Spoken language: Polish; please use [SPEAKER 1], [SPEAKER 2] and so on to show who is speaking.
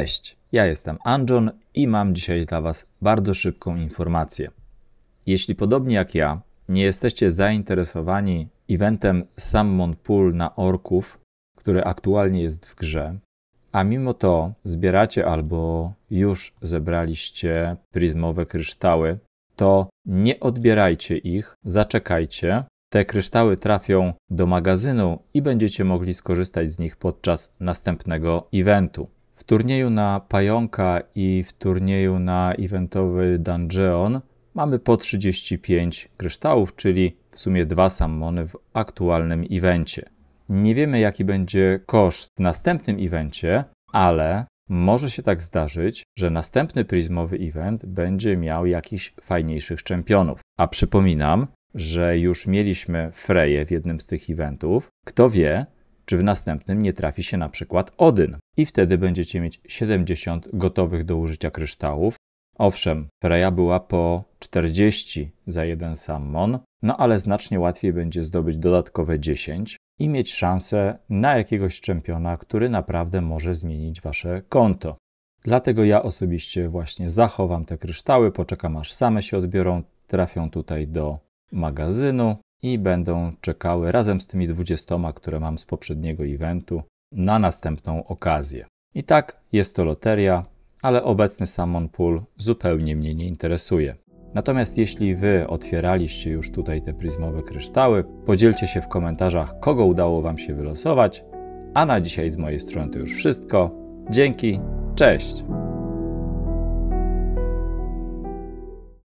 [SPEAKER 1] Cześć, ja jestem Anjon i mam dzisiaj dla Was bardzo szybką informację. Jeśli podobnie jak ja nie jesteście zainteresowani eventem Summon Pool na orków, który aktualnie jest w grze, a mimo to zbieracie albo już zebraliście pryzmowe kryształy, to nie odbierajcie ich, zaczekajcie. Te kryształy trafią do magazynu i będziecie mogli skorzystać z nich podczas następnego eventu. W turnieju na pająka i w turnieju na eventowy dungeon mamy po 35 kryształów, czyli w sumie dwa sammony w aktualnym evencie. Nie wiemy jaki będzie koszt w następnym evencie, ale może się tak zdarzyć, że następny pryzmowy event będzie miał jakichś fajniejszych czempionów. A przypominam, że już mieliśmy Freję w jednym z tych eventów. Kto wie, czy w następnym nie trafi się na przykład Odyn. I wtedy będziecie mieć 70 gotowych do użycia kryształów. Owszem, Freya była po 40 za jeden sammon, no ale znacznie łatwiej będzie zdobyć dodatkowe 10 i mieć szansę na jakiegoś czempiona, który naprawdę może zmienić wasze konto. Dlatego ja osobiście właśnie zachowam te kryształy, poczekam aż same się odbiorą, trafią tutaj do magazynu i będą czekały razem z tymi 20, które mam z poprzedniego eventu, na następną okazję. I tak jest to loteria, ale obecny Salmon Pool zupełnie mnie nie interesuje. Natomiast jeśli Wy otwieraliście już tutaj te pryzmowe kryształy, podzielcie się w komentarzach, kogo udało Wam się wylosować. A na dzisiaj z mojej strony to już wszystko. Dzięki, cześć!